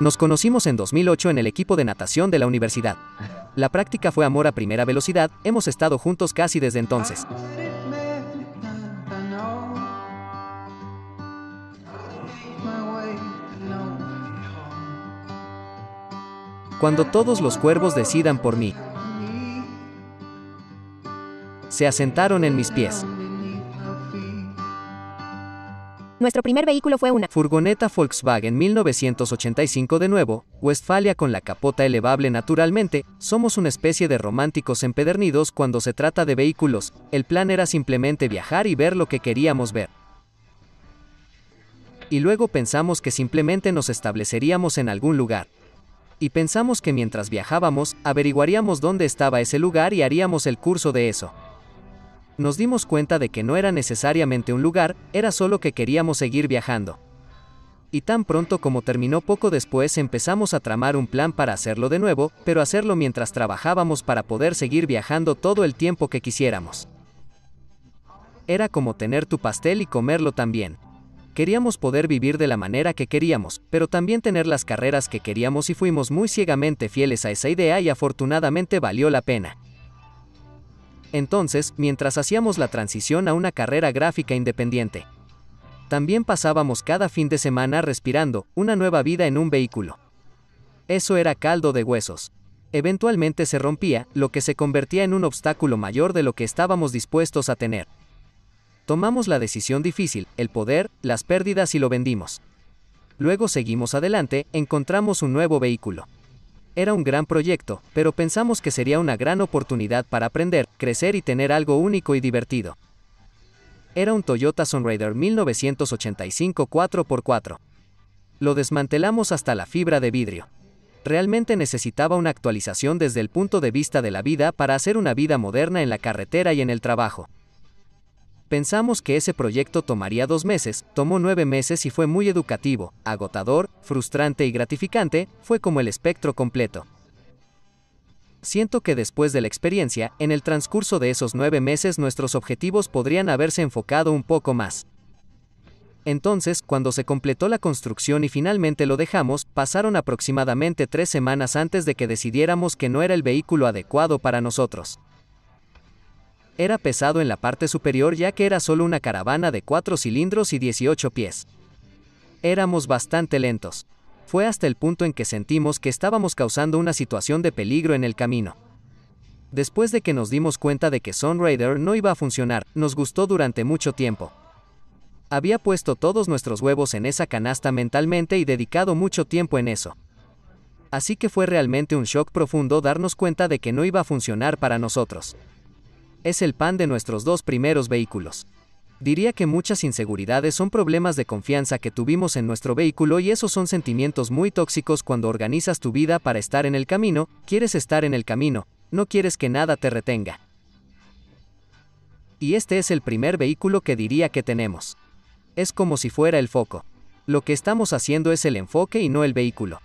Nos conocimos en 2008 en el equipo de natación de la universidad. La práctica fue amor a primera velocidad, hemos estado juntos casi desde entonces. Cuando todos los cuervos decidan por mí, se asentaron en mis pies. Nuestro primer vehículo fue una furgoneta Volkswagen 1985 de nuevo, Westfalia con la capota elevable naturalmente, somos una especie de románticos empedernidos cuando se trata de vehículos, el plan era simplemente viajar y ver lo que queríamos ver. Y luego pensamos que simplemente nos estableceríamos en algún lugar. Y pensamos que mientras viajábamos, averiguaríamos dónde estaba ese lugar y haríamos el curso de eso nos dimos cuenta de que no era necesariamente un lugar, era solo que queríamos seguir viajando. Y tan pronto como terminó poco después empezamos a tramar un plan para hacerlo de nuevo, pero hacerlo mientras trabajábamos para poder seguir viajando todo el tiempo que quisiéramos. Era como tener tu pastel y comerlo también. Queríamos poder vivir de la manera que queríamos, pero también tener las carreras que queríamos y fuimos muy ciegamente fieles a esa idea y afortunadamente valió la pena entonces, mientras hacíamos la transición a una carrera gráfica independiente. También pasábamos cada fin de semana respirando una nueva vida en un vehículo. Eso era caldo de huesos. Eventualmente se rompía, lo que se convertía en un obstáculo mayor de lo que estábamos dispuestos a tener. Tomamos la decisión difícil, el poder, las pérdidas y lo vendimos. Luego seguimos adelante, encontramos un nuevo vehículo. Era un gran proyecto, pero pensamos que sería una gran oportunidad para aprender, crecer y tener algo único y divertido. Era un Toyota Sunrider 1985 4x4. Lo desmantelamos hasta la fibra de vidrio. Realmente necesitaba una actualización desde el punto de vista de la vida para hacer una vida moderna en la carretera y en el trabajo. Pensamos que ese proyecto tomaría dos meses, tomó nueve meses y fue muy educativo, agotador, frustrante y gratificante, fue como el espectro completo. Siento que después de la experiencia, en el transcurso de esos nueve meses nuestros objetivos podrían haberse enfocado un poco más. Entonces, cuando se completó la construcción y finalmente lo dejamos, pasaron aproximadamente tres semanas antes de que decidiéramos que no era el vehículo adecuado para nosotros era pesado en la parte superior ya que era solo una caravana de 4 cilindros y 18 pies. Éramos bastante lentos. Fue hasta el punto en que sentimos que estábamos causando una situación de peligro en el camino. Después de que nos dimos cuenta de que Sun no iba a funcionar, nos gustó durante mucho tiempo. Había puesto todos nuestros huevos en esa canasta mentalmente y dedicado mucho tiempo en eso. Así que fue realmente un shock profundo darnos cuenta de que no iba a funcionar para nosotros es el pan de nuestros dos primeros vehículos. Diría que muchas inseguridades son problemas de confianza que tuvimos en nuestro vehículo y esos son sentimientos muy tóxicos cuando organizas tu vida para estar en el camino, quieres estar en el camino, no quieres que nada te retenga. Y este es el primer vehículo que diría que tenemos. Es como si fuera el foco. Lo que estamos haciendo es el enfoque y no el vehículo.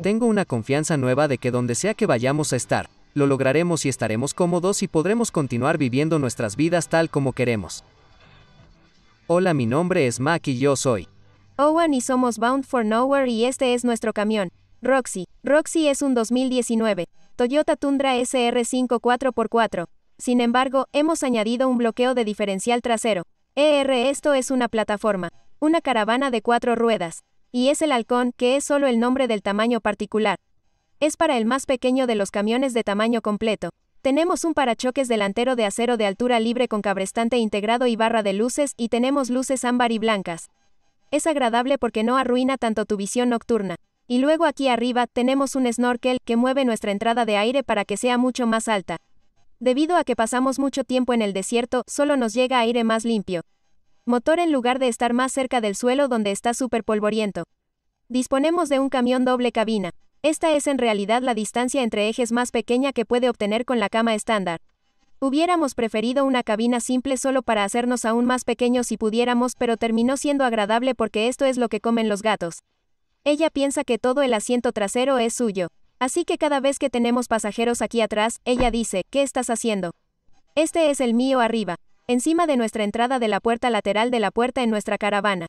Tengo una confianza nueva de que donde sea que vayamos a estar, lo lograremos y estaremos cómodos y podremos continuar viviendo nuestras vidas tal como queremos. Hola, mi nombre es Mac y yo soy Owen y somos Bound for Nowhere y este es nuestro camión, Roxy. Roxy es un 2019 Toyota Tundra SR5 4x4. Sin embargo, hemos añadido un bloqueo de diferencial trasero. ER esto es una plataforma, una caravana de cuatro ruedas, y es el halcón, que es solo el nombre del tamaño particular. Es para el más pequeño de los camiones de tamaño completo. Tenemos un parachoques delantero de acero de altura libre con cabrestante integrado y barra de luces y tenemos luces ámbar y blancas. Es agradable porque no arruina tanto tu visión nocturna. Y luego aquí arriba tenemos un snorkel que mueve nuestra entrada de aire para que sea mucho más alta. Debido a que pasamos mucho tiempo en el desierto, solo nos llega aire más limpio. Motor en lugar de estar más cerca del suelo donde está súper polvoriento. Disponemos de un camión doble cabina. Esta es en realidad la distancia entre ejes más pequeña que puede obtener con la cama estándar. Hubiéramos preferido una cabina simple solo para hacernos aún más pequeños si pudiéramos, pero terminó siendo agradable porque esto es lo que comen los gatos. Ella piensa que todo el asiento trasero es suyo. Así que cada vez que tenemos pasajeros aquí atrás, ella dice, ¿qué estás haciendo? Este es el mío arriba, encima de nuestra entrada de la puerta lateral de la puerta en nuestra caravana.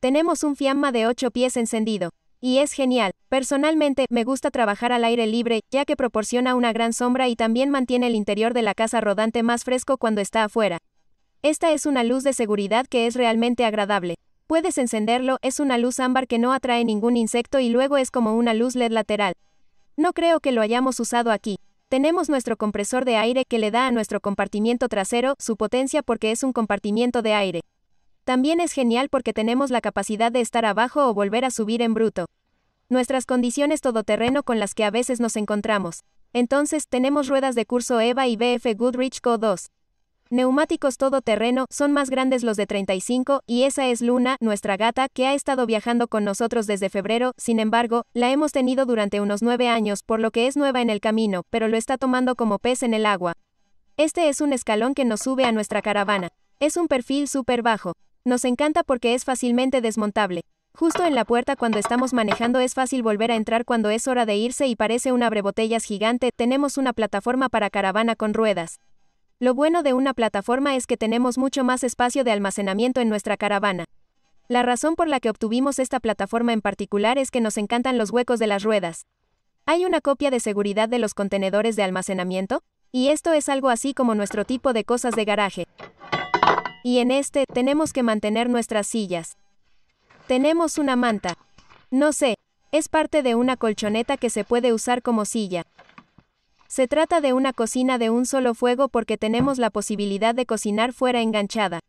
Tenemos un fiamma de 8 pies encendido. Y es genial. Personalmente, me gusta trabajar al aire libre, ya que proporciona una gran sombra y también mantiene el interior de la casa rodante más fresco cuando está afuera. Esta es una luz de seguridad que es realmente agradable. Puedes encenderlo, es una luz ámbar que no atrae ningún insecto y luego es como una luz LED lateral. No creo que lo hayamos usado aquí. Tenemos nuestro compresor de aire que le da a nuestro compartimiento trasero su potencia porque es un compartimiento de aire. También es genial porque tenemos la capacidad de estar abajo o volver a subir en bruto. Nuestras condiciones todoterreno con las que a veces nos encontramos. Entonces, tenemos ruedas de curso EVA y BF Goodrich Co 2. Neumáticos todoterreno, son más grandes los de 35, y esa es Luna, nuestra gata, que ha estado viajando con nosotros desde febrero, sin embargo, la hemos tenido durante unos 9 años, por lo que es nueva en el camino, pero lo está tomando como pez en el agua. Este es un escalón que nos sube a nuestra caravana. Es un perfil súper bajo. Nos encanta porque es fácilmente desmontable. Justo en la puerta cuando estamos manejando es fácil volver a entrar cuando es hora de irse y parece un abrebotellas gigante, tenemos una plataforma para caravana con ruedas. Lo bueno de una plataforma es que tenemos mucho más espacio de almacenamiento en nuestra caravana. La razón por la que obtuvimos esta plataforma en particular es que nos encantan los huecos de las ruedas. ¿Hay una copia de seguridad de los contenedores de almacenamiento? Y esto es algo así como nuestro tipo de cosas de garaje. Y en este, tenemos que mantener nuestras sillas. Tenemos una manta. No sé, es parte de una colchoneta que se puede usar como silla. Se trata de una cocina de un solo fuego porque tenemos la posibilidad de cocinar fuera enganchada.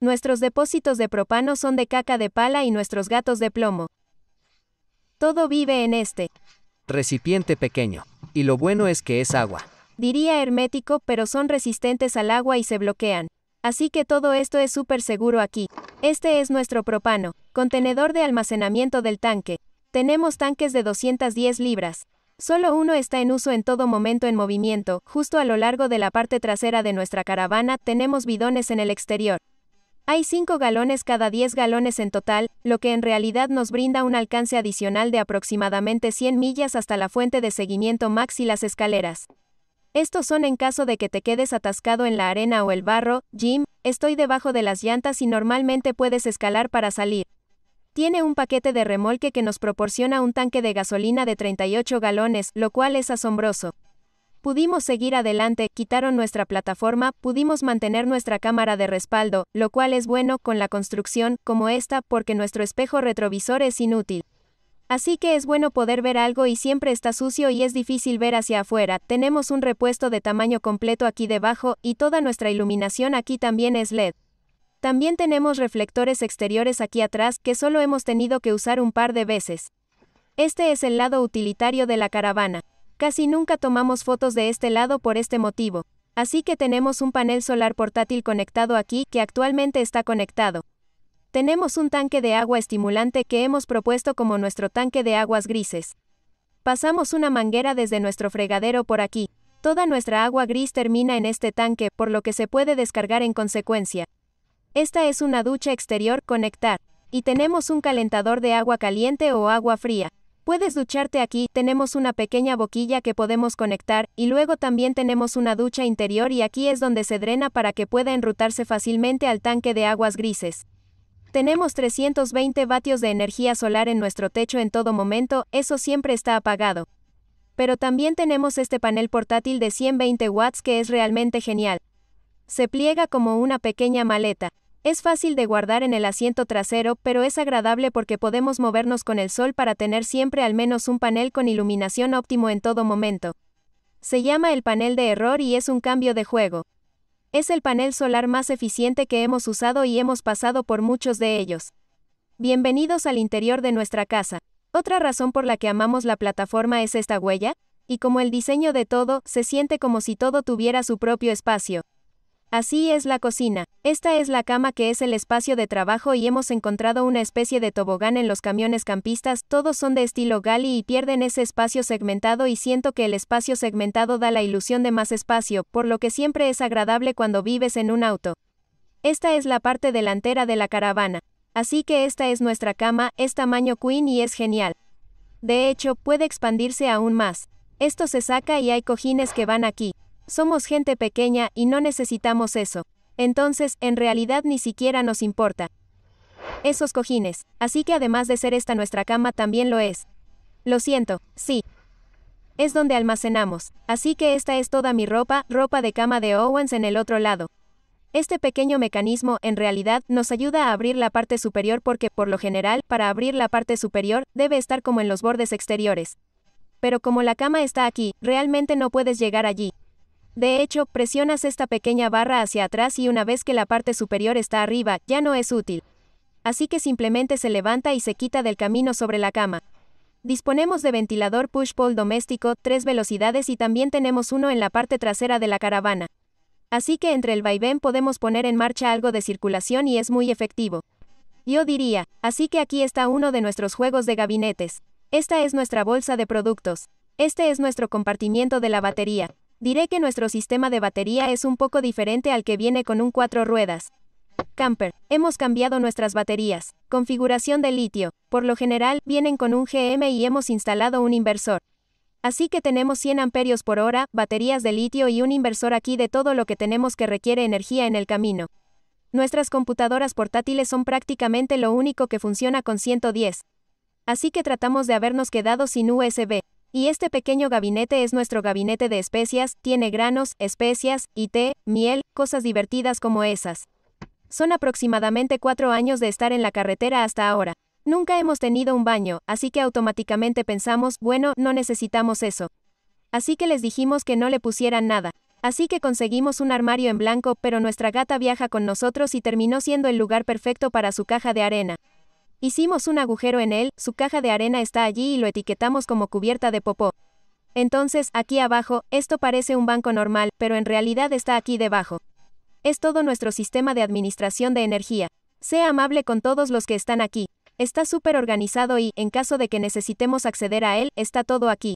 Nuestros depósitos de propano son de caca de pala y nuestros gatos de plomo. Todo vive en este recipiente pequeño. Y lo bueno es que es agua. Diría hermético, pero son resistentes al agua y se bloquean. Así que todo esto es súper seguro aquí. Este es nuestro propano, contenedor de almacenamiento del tanque. Tenemos tanques de 210 libras. Solo uno está en uso en todo momento en movimiento, justo a lo largo de la parte trasera de nuestra caravana tenemos bidones en el exterior. Hay 5 galones cada 10 galones en total, lo que en realidad nos brinda un alcance adicional de aproximadamente 100 millas hasta la fuente de seguimiento Max y las escaleras. Estos son en caso de que te quedes atascado en la arena o el barro, Jim, estoy debajo de las llantas y normalmente puedes escalar para salir. Tiene un paquete de remolque que nos proporciona un tanque de gasolina de 38 galones, lo cual es asombroso. Pudimos seguir adelante, quitaron nuestra plataforma, pudimos mantener nuestra cámara de respaldo, lo cual es bueno con la construcción, como esta, porque nuestro espejo retrovisor es inútil. Así que es bueno poder ver algo y siempre está sucio y es difícil ver hacia afuera, tenemos un repuesto de tamaño completo aquí debajo, y toda nuestra iluminación aquí también es LED. También tenemos reflectores exteriores aquí atrás que solo hemos tenido que usar un par de veces. Este es el lado utilitario de la caravana. Casi nunca tomamos fotos de este lado por este motivo. Así que tenemos un panel solar portátil conectado aquí, que actualmente está conectado. Tenemos un tanque de agua estimulante que hemos propuesto como nuestro tanque de aguas grises. Pasamos una manguera desde nuestro fregadero por aquí. Toda nuestra agua gris termina en este tanque, por lo que se puede descargar en consecuencia. Esta es una ducha exterior conectar. Y tenemos un calentador de agua caliente o agua fría. Puedes ducharte aquí, tenemos una pequeña boquilla que podemos conectar, y luego también tenemos una ducha interior y aquí es donde se drena para que pueda enrutarse fácilmente al tanque de aguas grises. Tenemos 320 vatios de energía solar en nuestro techo en todo momento, eso siempre está apagado. Pero también tenemos este panel portátil de 120 watts que es realmente genial. Se pliega como una pequeña maleta. Es fácil de guardar en el asiento trasero, pero es agradable porque podemos movernos con el sol para tener siempre al menos un panel con iluminación óptimo en todo momento. Se llama el panel de error y es un cambio de juego. Es el panel solar más eficiente que hemos usado y hemos pasado por muchos de ellos. Bienvenidos al interior de nuestra casa. Otra razón por la que amamos la plataforma es esta huella, y como el diseño de todo, se siente como si todo tuviera su propio espacio. Así es la cocina. Esta es la cama que es el espacio de trabajo y hemos encontrado una especie de tobogán en los camiones campistas, todos son de estilo gali y pierden ese espacio segmentado y siento que el espacio segmentado da la ilusión de más espacio, por lo que siempre es agradable cuando vives en un auto. Esta es la parte delantera de la caravana. Así que esta es nuestra cama, es tamaño queen y es genial. De hecho, puede expandirse aún más. Esto se saca y hay cojines que van aquí. Somos gente pequeña y no necesitamos eso. Entonces, en realidad ni siquiera nos importa. Esos cojines. Así que además de ser esta nuestra cama también lo es. Lo siento, sí. Es donde almacenamos. Así que esta es toda mi ropa, ropa de cama de Owens en el otro lado. Este pequeño mecanismo, en realidad, nos ayuda a abrir la parte superior porque, por lo general, para abrir la parte superior, debe estar como en los bordes exteriores. Pero como la cama está aquí, realmente no puedes llegar allí. De hecho, presionas esta pequeña barra hacia atrás y una vez que la parte superior está arriba, ya no es útil. Así que simplemente se levanta y se quita del camino sobre la cama. Disponemos de ventilador push-pull doméstico, tres velocidades y también tenemos uno en la parte trasera de la caravana. Así que entre el vaivén podemos poner en marcha algo de circulación y es muy efectivo. Yo diría, así que aquí está uno de nuestros juegos de gabinetes. Esta es nuestra bolsa de productos. Este es nuestro compartimiento de la batería. Diré que nuestro sistema de batería es un poco diferente al que viene con un cuatro ruedas. Camper. Hemos cambiado nuestras baterías. Configuración de litio. Por lo general, vienen con un GM y hemos instalado un inversor. Así que tenemos 100 amperios por hora, baterías de litio y un inversor aquí de todo lo que tenemos que requiere energía en el camino. Nuestras computadoras portátiles son prácticamente lo único que funciona con 110. Así que tratamos de habernos quedado sin USB. Y este pequeño gabinete es nuestro gabinete de especias, tiene granos, especias, y té, miel, cosas divertidas como esas. Son aproximadamente cuatro años de estar en la carretera hasta ahora. Nunca hemos tenido un baño, así que automáticamente pensamos, bueno, no necesitamos eso. Así que les dijimos que no le pusieran nada. Así que conseguimos un armario en blanco, pero nuestra gata viaja con nosotros y terminó siendo el lugar perfecto para su caja de arena. Hicimos un agujero en él, su caja de arena está allí y lo etiquetamos como cubierta de popó. Entonces, aquí abajo, esto parece un banco normal, pero en realidad está aquí debajo. Es todo nuestro sistema de administración de energía. Sea amable con todos los que están aquí. Está súper organizado y, en caso de que necesitemos acceder a él, está todo aquí.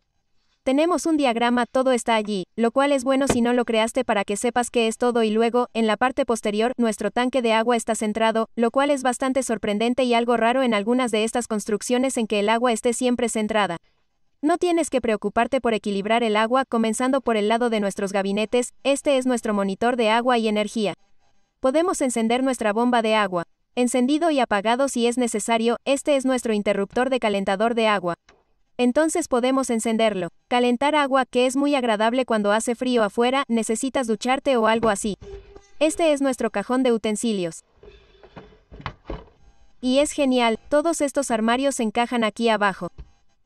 Tenemos un diagrama, todo está allí, lo cual es bueno si no lo creaste para que sepas que es todo y luego, en la parte posterior, nuestro tanque de agua está centrado, lo cual es bastante sorprendente y algo raro en algunas de estas construcciones en que el agua esté siempre centrada. No tienes que preocuparte por equilibrar el agua, comenzando por el lado de nuestros gabinetes, este es nuestro monitor de agua y energía. Podemos encender nuestra bomba de agua. Encendido y apagado si es necesario, este es nuestro interruptor de calentador de agua. Entonces podemos encenderlo. Calentar agua, que es muy agradable cuando hace frío afuera, necesitas ducharte o algo así. Este es nuestro cajón de utensilios. Y es genial, todos estos armarios encajan aquí abajo.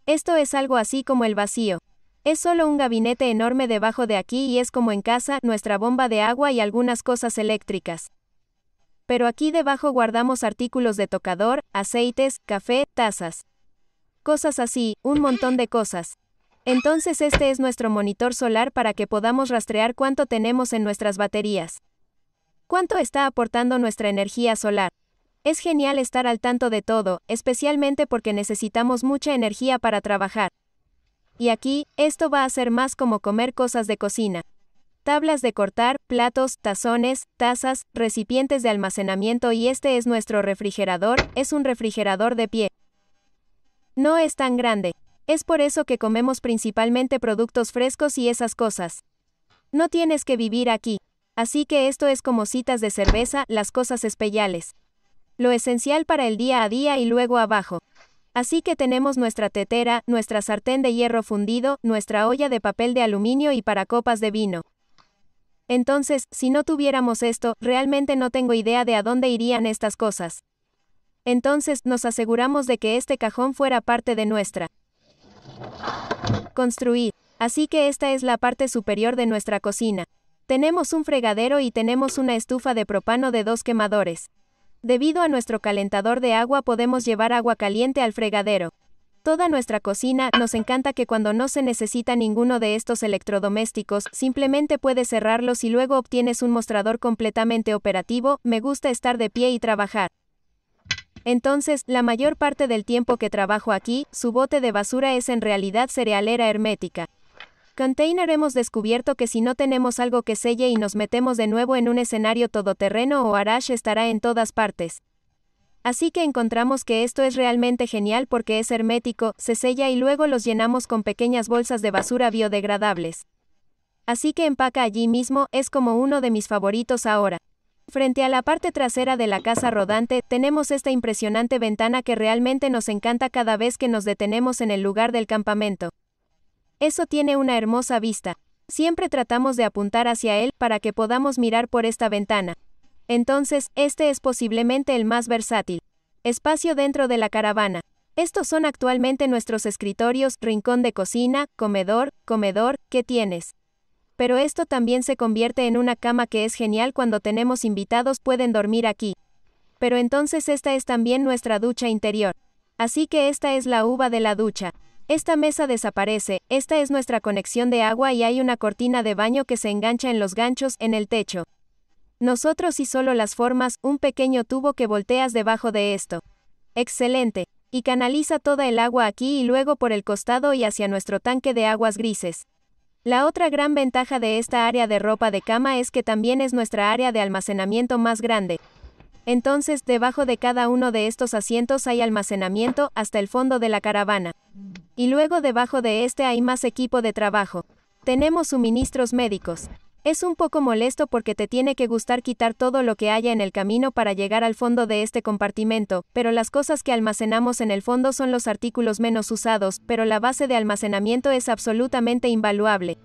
Esto es algo así como el vacío. Es solo un gabinete enorme debajo de aquí y es como en casa, nuestra bomba de agua y algunas cosas eléctricas. Pero aquí debajo guardamos artículos de tocador, aceites, café, tazas. Cosas así, un montón de cosas. Entonces este es nuestro monitor solar para que podamos rastrear cuánto tenemos en nuestras baterías. ¿Cuánto está aportando nuestra energía solar? Es genial estar al tanto de todo, especialmente porque necesitamos mucha energía para trabajar. Y aquí, esto va a ser más como comer cosas de cocina. Tablas de cortar, platos, tazones, tazas, recipientes de almacenamiento y este es nuestro refrigerador, es un refrigerador de pie. No es tan grande. Es por eso que comemos principalmente productos frescos y esas cosas. No tienes que vivir aquí. Así que esto es como citas de cerveza, las cosas especiales. Lo esencial para el día a día y luego abajo. Así que tenemos nuestra tetera, nuestra sartén de hierro fundido, nuestra olla de papel de aluminio y para copas de vino. Entonces, si no tuviéramos esto, realmente no tengo idea de a dónde irían estas cosas. Entonces nos aseguramos de que este cajón fuera parte de nuestra construir. Así que esta es la parte superior de nuestra cocina. Tenemos un fregadero y tenemos una estufa de propano de dos quemadores. Debido a nuestro calentador de agua podemos llevar agua caliente al fregadero. Toda nuestra cocina, nos encanta que cuando no se necesita ninguno de estos electrodomésticos, simplemente puedes cerrarlos y luego obtienes un mostrador completamente operativo, me gusta estar de pie y trabajar. Entonces, la mayor parte del tiempo que trabajo aquí, su bote de basura es en realidad cerealera hermética. Container hemos descubierto que si no tenemos algo que selle y nos metemos de nuevo en un escenario todoterreno o arash estará en todas partes. Así que encontramos que esto es realmente genial porque es hermético, se sella y luego los llenamos con pequeñas bolsas de basura biodegradables. Así que empaca allí mismo, es como uno de mis favoritos ahora. Frente a la parte trasera de la casa rodante, tenemos esta impresionante ventana que realmente nos encanta cada vez que nos detenemos en el lugar del campamento. Eso tiene una hermosa vista. Siempre tratamos de apuntar hacia él para que podamos mirar por esta ventana. Entonces, este es posiblemente el más versátil. Espacio dentro de la caravana. Estos son actualmente nuestros escritorios, rincón de cocina, comedor, comedor, ¿qué tienes? Pero esto también se convierte en una cama que es genial cuando tenemos invitados pueden dormir aquí. Pero entonces esta es también nuestra ducha interior. Así que esta es la uva de la ducha. Esta mesa desaparece, esta es nuestra conexión de agua y hay una cortina de baño que se engancha en los ganchos en el techo. Nosotros y solo las formas, un pequeño tubo que volteas debajo de esto. Excelente. Y canaliza toda el agua aquí y luego por el costado y hacia nuestro tanque de aguas grises. La otra gran ventaja de esta área de ropa de cama es que también es nuestra área de almacenamiento más grande. Entonces, debajo de cada uno de estos asientos hay almacenamiento hasta el fondo de la caravana. Y luego debajo de este hay más equipo de trabajo. Tenemos suministros médicos, es un poco molesto porque te tiene que gustar quitar todo lo que haya en el camino para llegar al fondo de este compartimento, pero las cosas que almacenamos en el fondo son los artículos menos usados, pero la base de almacenamiento es absolutamente invaluable.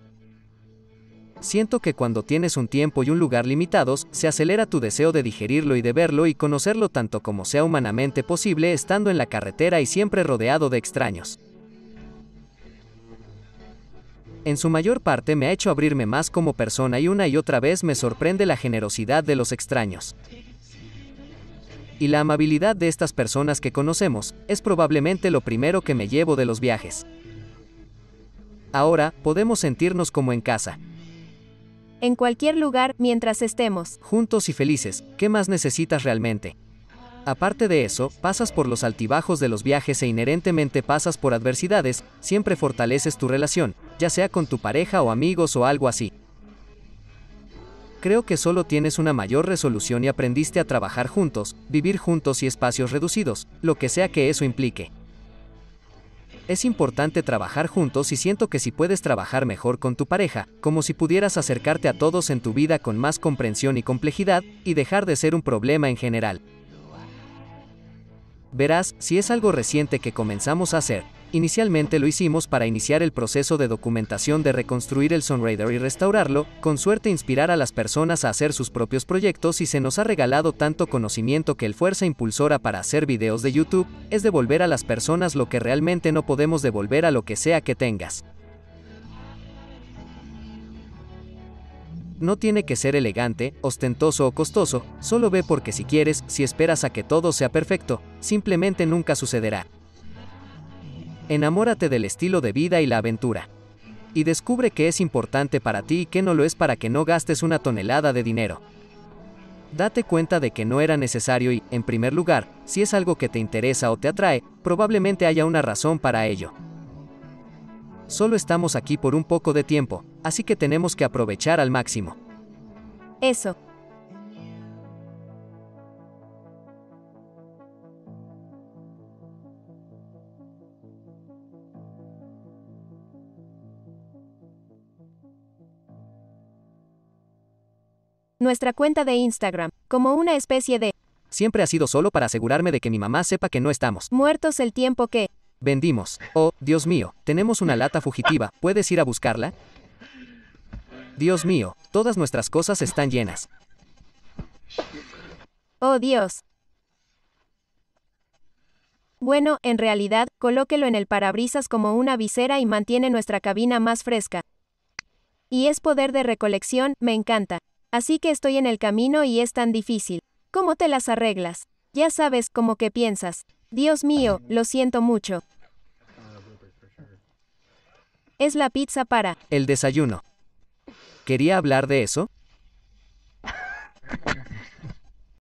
Siento que cuando tienes un tiempo y un lugar limitados, se acelera tu deseo de digerirlo y de verlo y conocerlo tanto como sea humanamente posible estando en la carretera y siempre rodeado de extraños en su mayor parte me ha hecho abrirme más como persona y una y otra vez me sorprende la generosidad de los extraños. Y la amabilidad de estas personas que conocemos es probablemente lo primero que me llevo de los viajes. Ahora podemos sentirnos como en casa. En cualquier lugar, mientras estemos. Juntos y felices, ¿qué más necesitas realmente? Aparte de eso, pasas por los altibajos de los viajes e inherentemente pasas por adversidades, siempre fortaleces tu relación, ya sea con tu pareja o amigos o algo así. Creo que solo tienes una mayor resolución y aprendiste a trabajar juntos, vivir juntos y espacios reducidos, lo que sea que eso implique. Es importante trabajar juntos y siento que si puedes trabajar mejor con tu pareja, como si pudieras acercarte a todos en tu vida con más comprensión y complejidad, y dejar de ser un problema en general. Verás, si es algo reciente que comenzamos a hacer, Inicialmente lo hicimos para iniciar el proceso de documentación de reconstruir el Sunraider y restaurarlo, con suerte inspirar a las personas a hacer sus propios proyectos y se nos ha regalado tanto conocimiento que el fuerza impulsora para hacer videos de YouTube es devolver a las personas lo que realmente no podemos devolver a lo que sea que tengas. no tiene que ser elegante, ostentoso o costoso, solo ve porque si quieres, si esperas a que todo sea perfecto, simplemente nunca sucederá. Enamórate del estilo de vida y la aventura. Y descubre qué es importante para ti y qué no lo es para que no gastes una tonelada de dinero. Date cuenta de que no era necesario y, en primer lugar, si es algo que te interesa o te atrae, probablemente haya una razón para ello. Solo estamos aquí por un poco de tiempo, así que tenemos que aprovechar al máximo. Eso. nuestra cuenta de Instagram, como una especie de... Siempre ha sido solo para asegurarme de que mi mamá sepa que no estamos. Muertos el tiempo que... Vendimos. Oh, Dios mío, tenemos una lata fugitiva, ¿puedes ir a buscarla? Dios mío, todas nuestras cosas están llenas. Oh Dios. Bueno, en realidad, colóquelo en el parabrisas como una visera y mantiene nuestra cabina más fresca. Y es poder de recolección, me encanta. Así que estoy en el camino y es tan difícil. ¿Cómo te las arreglas? Ya sabes cómo que piensas. Dios mío, lo siento mucho. Es la pizza para... El desayuno. ¿Quería hablar de eso?